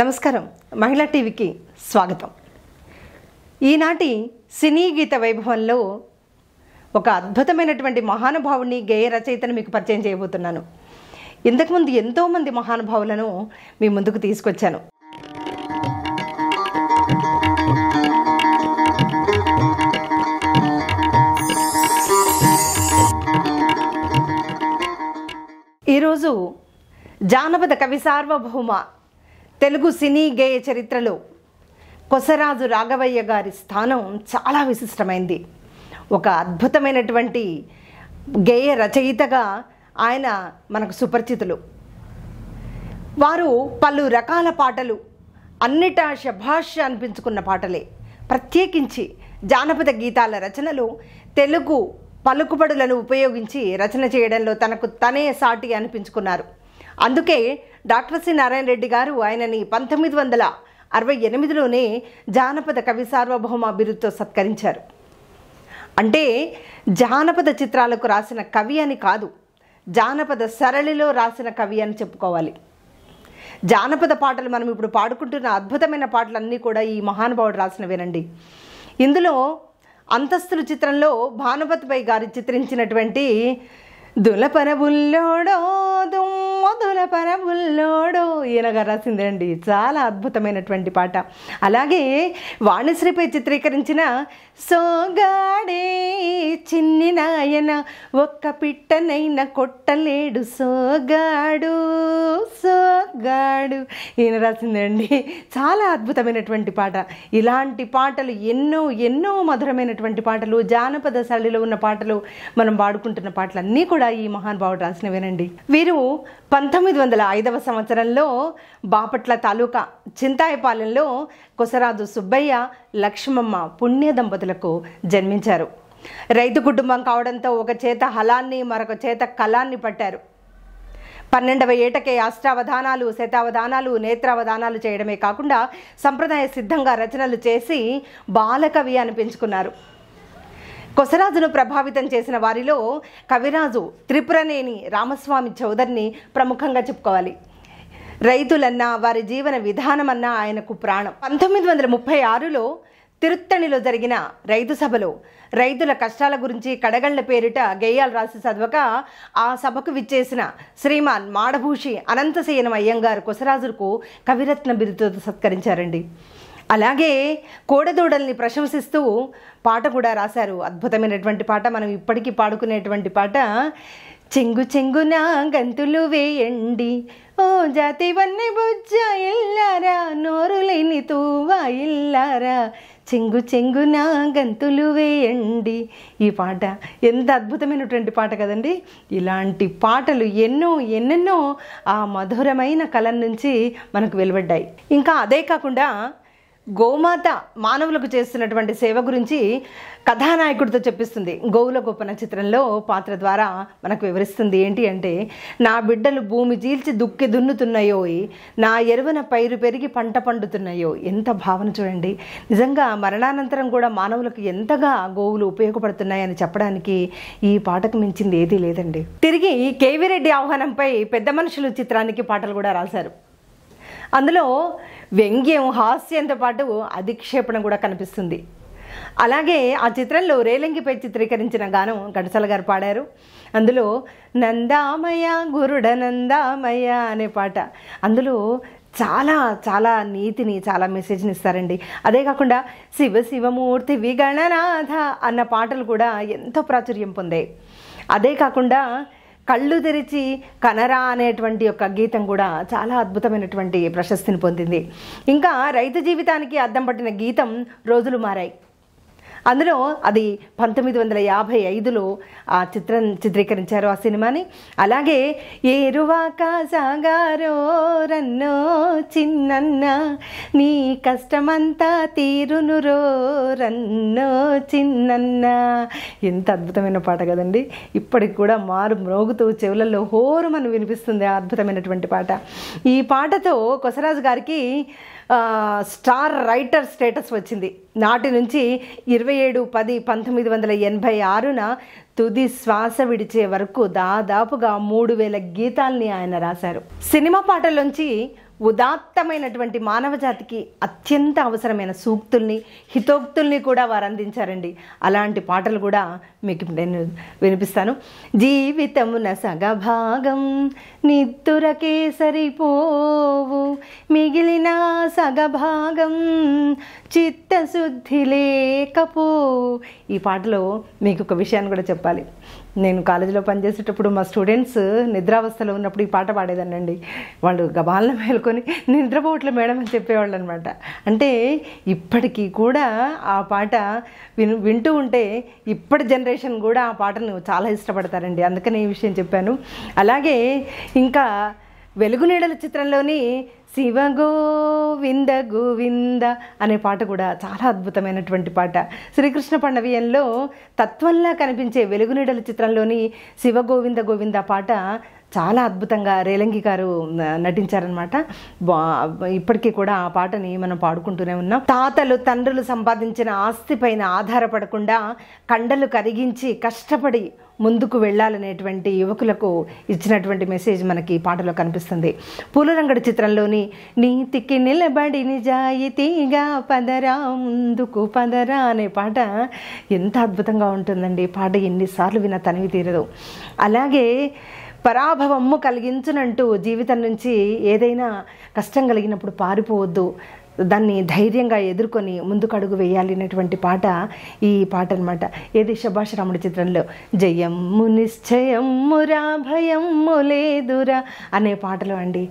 నమస్కారం మహిళా టీవీకి స్వాగతం ఈనాటి సినీ గీత వైభవంలో ఒక అద్భుతమైనటువంటి మహానుభావుని గేయ రచయితను మీకు పరిచయం చేయబోతున్నాను ఇంతకుముందు ఎంతోమంది మహానుభావులను మీ ముందుకు తీసుకొచ్చాను ఈరోజు జానపద కవి సార్వభౌమ తెలుగు సినీ గేయ చరిత్రలో కొసరాజు రాఘవయ్య గారి స్థానం చాలా విశిష్టమైంది ఒక అద్భుతమైనటువంటి గేయ రచయితగా ఆయన మనకు సుపరిచితులు వారు పలు రకాల పాటలు అన్నిటా శభాష అనిపించుకున్న పాటలే ప్రత్యేకించి జానపద గీతాల రచనలు తెలుగు పలుకుబడులను ఉపయోగించి రచన చేయడంలో తనకు తనే సాటి అనిపించుకున్నారు అందుకే డాక్టర్ సి నారాయణ రెడ్డి గారు ఆయనని పంతొమ్మిది వందల అరవై ఎనిమిదిలోనే జానపద కవి సార్వభౌమ బిరుదుతో సత్కరించారు అంటే జానపద చిత్రాలకు రాసిన కవి అని కాదు జానపద సరళిలో రాసిన కవి అని చెప్పుకోవాలి జానపద పాటలు మనం ఇప్పుడు పాడుకుంటున్న అద్భుతమైన పాటలన్నీ కూడా ఈ మహానుభావుడు రాసినవేనండి ఇందులో అంతస్తులు చిత్రంలో భానుపతిపై గారు చిత్రించినటువంటి దులపరబుల్లోడో దుమ్మ దులపరబుల్లోడో ఈయనగా రాసిందండి చాలా అద్భుతమైనటువంటి పాట అలాగే వాణిశ్రీపై చిత్రీకరించిన సోగాడే చిన్ని నాయన ఒక్క పిట్టనైన కొట్టలేడు సోగాడు సోగాడు ఈయన రాసిందండి చాలా అద్భుతమైనటువంటి పాట ఇలాంటి పాటలు ఎన్నో ఎన్నో మధురమైనటువంటి పాటలు జానపద శైలిలో ఉన్న పాటలు మనం పాటలు పాటలన్నీ కూడా కూడా ఈ మహానుభావుడు రాసినవేనండి వీరు పంతొమ్మిది వందల ఐదవ సంవత్సరంలో బాపట్ల తాలూకా చింతాయపాలెంలో కుసరాజు సుబ్బయ్య లక్ష్మమ్మ పుణ్య దంపతులకు జన్మించారు రైతు కుటుంబం కావడంతో ఒక చేత హలాన్ని మరొక చేత కళాన్ని పట్టారు పన్నెండవ ఏటకే అష్టావధానాలు శతావధానాలు నేత్రావధానాలు చేయడమే కాకుండా సంప్రదాయ సిద్ధంగా రచనలు చేసి బాలకవి అనిపించుకున్నారు కొసరాజును ప్రభావితం చేసిన వారిలో కవిరాజు త్రిపురనేని రామస్వామి చౌదరిని ప్రముఖంగా చెప్పుకోవాలి రైతులన్నా వారి జీవన విధానమన్నా ఆయనకు ప్రాణం పంతొమ్మిది వందల ముప్పై ఆరులో తిరుత్తణిలో జరిగిన రైతు సభలో రైతుల కష్టాల గురించి కడగళ్ల పేరిట గేయాలు రాసి చదవక ఆ సభకు విచ్చేసిన శ్రీమాన్ మాడభూషి అనంతశయనం అయ్యంగారు కొసరాజుకు కవిరత్న బిరుదుతో సత్కరించారండి అలాగే కోడదూడల్ని ప్రశంసిస్తూ పాట కూడా రాశారు అద్భుతమైనటువంటి పాట మనం ఇప్పటికీ పాడుకునేటువంటి పాట చెంగు చెంగున గంతులు వేయండి ఓ జాతి వన్నీ బుజ్జ ఇల్లారా నోరు లేని తూవా ఇల్లారా చెంగు చెంగున గంతులు వేయండి ఈ పాట ఎంత అద్భుతమైనటువంటి పాట కదండి ఇలాంటి పాటలు ఎన్నో ఎన్నెన్నో ఆ మధురమైన కళ నుంచి మనకు వెలువడ్డాయి ఇంకా అదే కాకుండా గోమాత మానవులకు చేస్తున్నటువంటి సేవ గురించి కథానాయకుడితో చెప్పిస్తుంది గోవుల గొప్పన చిత్రంలో పాత్ర ద్వారా మనకు వివరిస్తుంది ఏంటి అంటే నా బిడ్డలు భూమి చీల్చి దుక్కి దున్నుతున్నాయో నా ఎరువున పైరు పెరిగి పంట పండుతున్నాయో ఎంత భావన చూడండి నిజంగా మరణానంతరం కూడా మానవులకు ఎంతగా గోవులు ఉపయోగపడుతున్నాయని చెప్పడానికి ఈ పాటకు మించింది ఏదీ లేదండి తిరిగి కేవీరెడ్డి ఆహ్వానంపై పెద్ద మనుషులు చిత్రానికి పాటలు కూడా రాశారు అందులో వ్యంగ్యం హాస్యంతో పాటు అధిక్షేపణ కూడా కనిపిస్తుంది అలాగే ఆ చిత్రంలో రేలంగిపై చిత్రీకరించిన గానం ఘంటసాల గారు పాడారు అందులో నందామయ గురుడ నందామయ అనే పాట అందులో చాలా చాలా నీతిని చాలా మెసేజ్ని ఇస్తారండి అదే కాకుండా శివ శివమూర్తి విగణనాథ అన్న పాటలు కూడా ఎంతో ప్రాచుర్యం పొందాయి అదే కాకుండా కళ్ళు తెరిచి కనరా అనేటువంటి యొక్క గీతం కూడా చాలా అద్భుతమైనటువంటి ప్రశస్తిని పొందింది ఇంకా రైతు జీవితానికి అద్దం పట్టిన గీతం రోజులు మారాయి అందులో అది పంతొమ్మిది వందల యాభై ఐదులో ఆ చిత్రం చిత్రీకరించారు ఆ సినిమాని అలాగే ఏరువాక సాగారో రన్నో చిన్నన్న నీ కష్టమంతా తీరునురో రన్నో చిన్నన్న ఎంత అద్భుతమైన పాట కదండి ఇప్పటికి కూడా మారు మ్రోగుతూ చెవులలో మనం వినిపిస్తుంది అద్భుతమైనటువంటి పాట ఈ పాటతో కొసరాజు గారికి స్టార్ రైటర్ స్టేటస్ వచ్చింది నాటి నుంచి ఇరవై ఏడు పది పంతొమ్మిది వందల ఎనభై ఆరున తుది శ్వాస విడిచే వరకు దాదాపుగా మూడు వేల గీతాల్ని ఆయన రాశారు సినిమా పాటల్లోంచి ఉదాత్తమైనటువంటి మానవజాతికి అత్యంత అవసరమైన సూక్తుల్ని హితోక్తుల్ని కూడా వారు అందించారండి అలాంటి పాటలు కూడా మీకు నేను వినిపిస్తాను జీవితమున సగభాగం నిద్దురకే సరిపోవు మిగిలిన సగభాగం చిత్తశుద్ధి లేకపో ఈ పాటలో మీకు ఒక విషయాన్ని కూడా చెప్పాలి నేను కాలేజీలో పనిచేసేటప్పుడు మా స్టూడెంట్స్ నిద్రావస్థలో ఉన్నప్పుడు ఈ పాట పాడేదానండి వాళ్ళు గబాలన మేలుకొని నిద్రపోవట్లే మేడం అని చెప్పేవాళ్ళు అనమాట అంటే ఇప్పటికీ కూడా ఆ పాట విను వింటూ ఉంటే ఇప్పటి జనరేషన్ కూడా ఆ పాటను చాలా ఇష్టపడతారండి అందుకని ఈ విషయం చెప్పాను అలాగే ఇంకా వెలుగు నీడల చిత్రంలోని శివ గోవింద గోవింద అనే పాట కూడా చాలా అద్భుతమైనటువంటి పాట శ్రీకృష్ణ పండవీయంలో తత్వంలా కనిపించే వెలుగునీడల చిత్రంలోని శివ గోవింద గోవింద పాట చాలా అద్భుతంగా రేలంగి గారు నటించారనమాట ఇప్పటికీ కూడా ఆ పాటని మనం పాడుకుంటూనే ఉన్నాం తాతలు తండ్రులు సంపాదించిన పైన ఆధారపడకుండా కండలు కరిగించి కష్టపడి ముందుకు వెళ్ళాలనేటువంటి యువకులకు ఇచ్చినటువంటి మెసేజ్ మనకి పాటలో కనిపిస్తుంది పూలరంగడి చిత్రంలోని నీతికి నిలబడి నిజాయితీగా పదరా ముందుకు పదరా అనే పాట ఎంత అద్భుతంగా ఉంటుందండి పాట ఎన్నిసార్లు విన తనివి తీరదు అలాగే పరాభవము కలిగించనంటూ జీవితం నుంచి ఏదైనా కష్టం కలిగినప్పుడు పారిపోవద్దు దాన్ని ధైర్యంగా ఎదుర్కొని ముందుకడుగు వేయాలి అనేటువంటి పాట ఈ పాట అనమాట ఏది శభాష్ రాముడి చిత్రంలో నిశ్చయం మురా భయం లేదురా అనే పాటలు అండి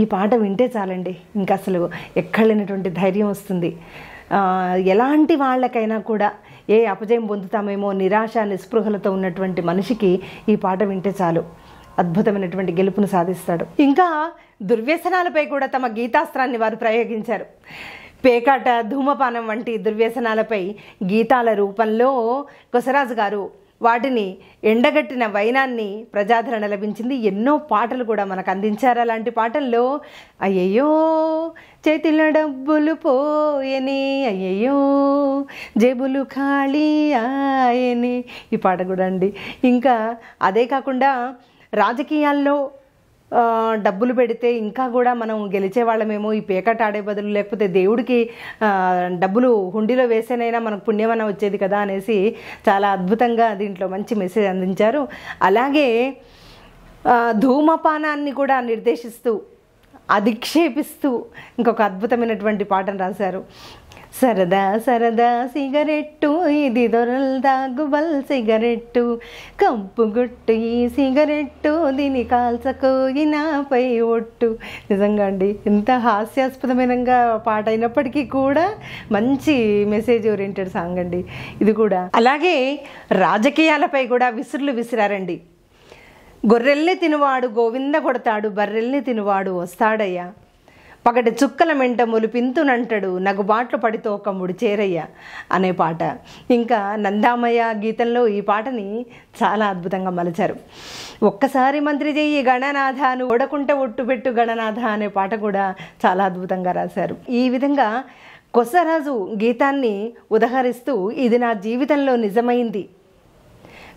ఈ పాట వింటే చాలండి ఇంకా అసలు ఎక్కడలేనటువంటి ధైర్యం వస్తుంది ఎలాంటి వాళ్ళకైనా కూడా ఏ అపజయం పొందుతామేమో నిరాశ నిస్పృహలతో ఉన్నటువంటి మనిషికి ఈ పాట వింటే చాలు అద్భుతమైనటువంటి గెలుపును సాధిస్తాడు ఇంకా దుర్వ్యసనాలపై కూడా తమ గీతాస్త్రాన్ని వారు ప్రయోగించారు పేకాట ధూమపానం వంటి దుర్వ్యసనాలపై గీతాల రూపంలో కొసరాజు గారు వాటిని ఎండగట్టిన వైనాన్ని ప్రజాదరణ లభించింది ఎన్నో పాటలు కూడా మనకు అందించారు అలాంటి పాటల్లో అయ్యయ్యో చేతిలో డబ్బులు పోయని అయ్యయ్యో జేబులు ఖాళీ ఆయని ఈ పాట కూడా అండి ఇంకా అదే కాకుండా రాజకీయాల్లో డబ్బులు పెడితే ఇంకా కూడా మనం గెలిచే వాళ్ళమేమో ఈ పేకట ఆడే బదులు లేకపోతే దేవుడికి డబ్బులు హుండీలో వేసేనైనా మనకు పుణ్యమన వచ్చేది కదా అనేసి చాలా అద్భుతంగా దీంట్లో మంచి మెసేజ్ అందించారు అలాగే ధూమపానాన్ని కూడా నిర్దేశిస్తూ అధిక్షేపిస్తూ ఇంకొక అద్భుతమైనటువంటి పాటను రాశారు సరదా సరదా సిగరెట్టు ఇది దొరల్ దాగుబల్ సిగరెట్టు కంపు గుట్టు ఈ సిగరెట్టు దీని కాల్చకు పై ఒట్టు నిజంగా అండి ఎంత హాస్యాస్పదమైన పాట అయినప్పటికీ కూడా మంచి మెసేజ్ ఓరియంటెడ్ సాంగ్ అండి ఇది కూడా అలాగే రాజకీయాలపై కూడా విసురులు విసిరారండి గొర్రెల్ని తినువాడు గోవింద కొడతాడు బర్రెల్ని తినువాడు వస్తాడయ్యా పగటి చుక్కల మెంట ములిపింతునంటాడు నగు బాట్లు పడితో ఒకముడు చేరయ్య అనే పాట ఇంకా నందామయ్య గీతంలో ఈ పాటని చాలా అద్భుతంగా మలచారు ఒక్కసారి మంత్రి చెయ్యి గణనాథ అని ఓడకుంట ఒట్టుపెట్టు గణనాథ అనే పాట కూడా చాలా అద్భుతంగా రాశారు ఈ విధంగా కొసరాజు గీతాన్ని ఉదహరిస్తూ ఇది నా జీవితంలో నిజమైంది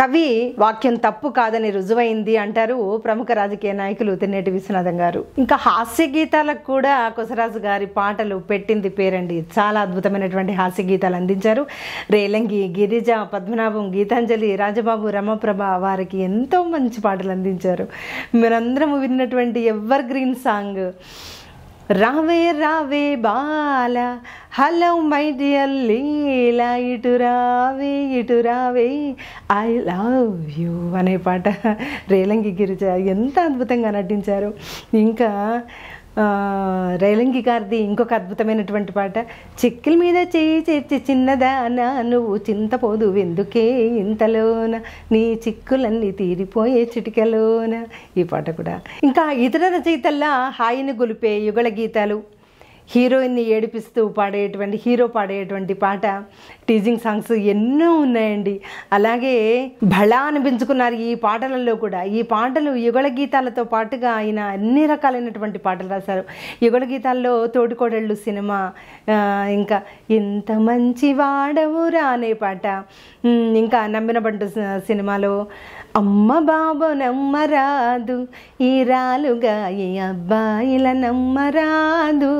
కవి వాక్యం తప్పు కాదని రుజువైంది అంటారు ప్రముఖ రాజకీయ నాయకులు తిన్నేటి విశ్వనాథం గారు ఇంకా హాస్య గీతాలకు కూడా కొసరాజు గారి పాటలు పెట్టింది పేరండి చాలా అద్భుతమైనటువంటి హాస్య గీతాలు అందించారు రేలంగి గిరిజ పద్మనాభం గీతాంజలి రాజబాబు రమప్రభ వారికి ఎంతో మంచి పాటలు అందించారు మీరందరము విన్నటువంటి ఎవర్ గ్రీన్ సాంగ్ రావే రావే బాల హలో మై డియర్ లీలా ఇటు రావే ఇటు రావే ఐ లవ్ యూ అనే పాట రేలంగి గిరిజ ఎంత అద్భుతంగా నటించారు ఇంకా రేలంగి గారిది ఇంకొక అద్భుతమైనటువంటి పాట చెక్కిల మీద చేయి చేర్చి చిన్నదానా నువ్వు చింతపోదు ఎందుకే ఇంతలోన నీ చిక్కులన్నీ తీరిపోయే చిటికలోన ఈ పాట కూడా ఇంకా ఇతర రచయితల్లా హాయిని గొలిపే యుగళ గీతాలు హీరోయిన్ని ఏడిపిస్తూ పాడేటువంటి హీరో పాడేటువంటి పాట టీజింగ్ సాంగ్స్ ఎన్నో ఉన్నాయండి అలాగే భళా అనిపించుకున్నారు ఈ పాటలలో కూడా ఈ పాటలు యుగల గీతాలతో పాటుగా ఆయన అన్ని రకాలైనటువంటి పాటలు రాశారు యుగల గీతాల్లో తోటికోడళ్ళు సినిమా ఇంకా ఇంత మంచి వాడవురా అనే పాట ఇంకా నమ్మిన పంట సినిమాలో అమ్మ బాబు నమ్మరాదు ఈ రాలుగా ఈ అబ్బాయిల నమ్మరాదు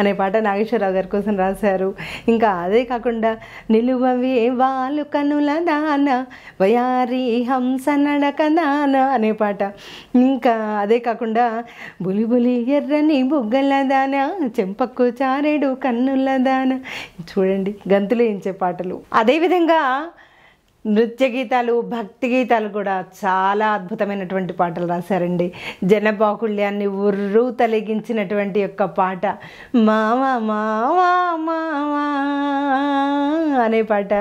అనే పాట నాగేశ్వరరావు గారి కోసం రాశారు ఇంకా అదే కాకుండా నిలువవే వాలు కనుల దాన వయారి హంస నడక దాన అనే పాట ఇంకా అదే కాకుండా బులి బులి ఎర్రని బుగ్గల దాన చెంపక్కు చారెడు కన్నుల దాన చూడండి గంతులు ఎంచే పాటలు అదేవిధంగా నృత్య గీతాలు భక్తి గీతాలు కూడా చాలా అద్భుతమైనటువంటి పాటలు రాశారండి జనబాకుళ్యాన్ని ఉర్రు తలిగించినటువంటి యొక్క పాట మావా మావా మావా అనే పాట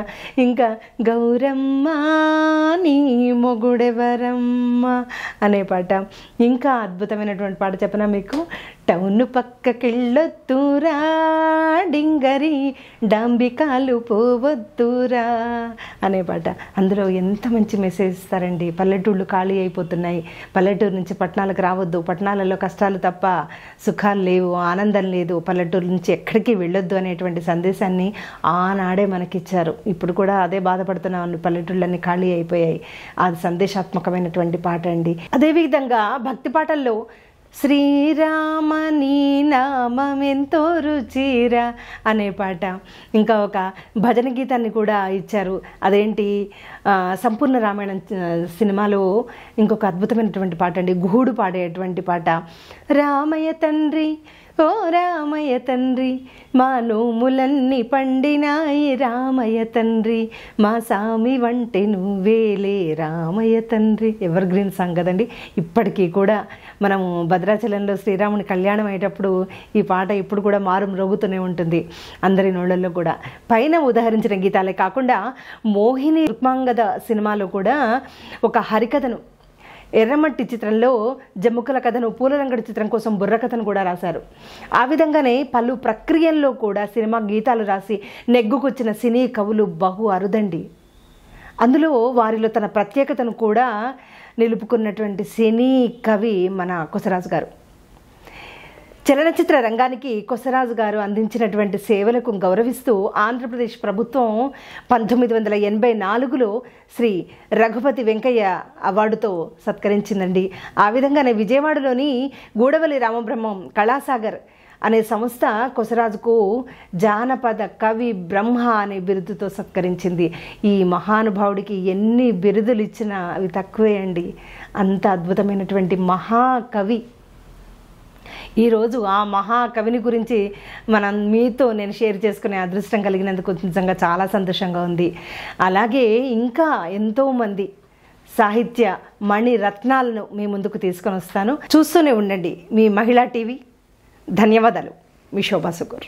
ఇంకా గౌరమ్మ నీ మొగుడెవరమ్మ అనే పాట ఇంకా అద్భుతమైనటువంటి పాట చెప్పనా మీకు టౌన్ పక్కకిళ్ళొత్తురా డింగరి డాంబికాలు పోవద్దురా అనే పాట అందులో ఎంత మంచి మెసేజ్ ఇస్తారండి పల్లెటూళ్ళు ఖాళీ అయిపోతున్నాయి పల్లెటూరు నుంచి పట్టణాలకు రావద్దు పట్టణాలలో కష్టాలు తప్ప సుఖాలు లేవు ఆనందం లేదు పల్లెటూరు నుంచి ఎక్కడికి వెళ్ళొద్దు అనేటువంటి సందేశాన్ని ఆనాడే మనకిచ్చారు ఇప్పుడు కూడా అదే బాధపడుతున్నాం పల్లెటూళ్ళన్నీ ఖాళీ అయిపోయాయి అది సందేశాత్మకమైనటువంటి పాట అండి అదేవిధంగా భక్తి పాటల్లో శ్రీరామ నీ నామెంతో రుచిరా అనే పాట ఇంకా ఒక భజన గీతాన్ని కూడా ఇచ్చారు అదేంటి సంపూర్ణ రామాయణం సినిమాలో ఇంకొక అద్భుతమైనటువంటి పాట అండి గూడు పాడేటువంటి పాట రామయ్య తండ్రి ఓ రామయ్య తండ్రి మా నోములన్నీ పండినాయి రామయ్య తండ్రి మా సామి వంటి నువ్వేలే రామయ్య తండ్రి ఎవర్ గ్రీన్ సాంగ్ కదండి ఇప్పటికీ కూడా మనము భద్రాచలంలో శ్రీరాముని కళ్యాణం అయ్యేటప్పుడు ఈ పాట ఇప్పుడు కూడా మారు మ్రోగుతూనే ఉంటుంది అందరి నోళ్ళల్లో కూడా పైన ఉదాహరించిన గీతాలే కాకుండా మోహిని రుక్మాంగద సినిమాలో కూడా ఒక హరికథను ఎర్రమట్టి చిత్రంలో జమ్ముకల కథను పూలరంగడి చిత్రం కోసం బుర్ర కథను కూడా రాశారు ఆ విధంగానే పలు ప్రక్రియల్లో కూడా సినిమా గీతాలు రాసి నెగ్గుకొచ్చిన సినీ కవులు బహు అరుదండి అందులో వారిలో తన ప్రత్యేకతను కూడా నిలుపుకున్నటువంటి సినీ కవి మన కొసరాజు గారు చలనచిత్ర రంగానికి కొసరాజు గారు అందించినటువంటి సేవలకు గౌరవిస్తూ ఆంధ్రప్రదేశ్ ప్రభుత్వం పంతొమ్మిది వందల ఎనభై నాలుగులో శ్రీ రఘుపతి వెంకయ్య అవార్డుతో సత్కరించిందండి ఆ విధంగానే విజయవాడలోని గూడవల్లి రామబ్రహ్మం కళాసాగర్ అనే సంస్థ కొసరాజుకు జానపద కవి బ్రహ్మ అనే బిరుదుతో సత్కరించింది ఈ మహానుభావుడికి ఎన్ని బిరుదులు ఇచ్చినా అవి తక్కువే అండి అంత అద్భుతమైనటువంటి మహాకవి ఈరోజు ఆ మహాకవిని గురించి మనం మీతో నేను షేర్ చేసుకునే అదృష్టం కలిగినందుకు నిజంగా చాలా సంతోషంగా ఉంది అలాగే ఇంకా ఎంతోమంది సాహిత్య మణి రత్నాలను మీ ముందుకు తీసుకొని వస్తాను చూస్తూనే ఉండండి మీ మహిళా టీవీ ధన్యవాదాలు మీ శోభాసుకూర్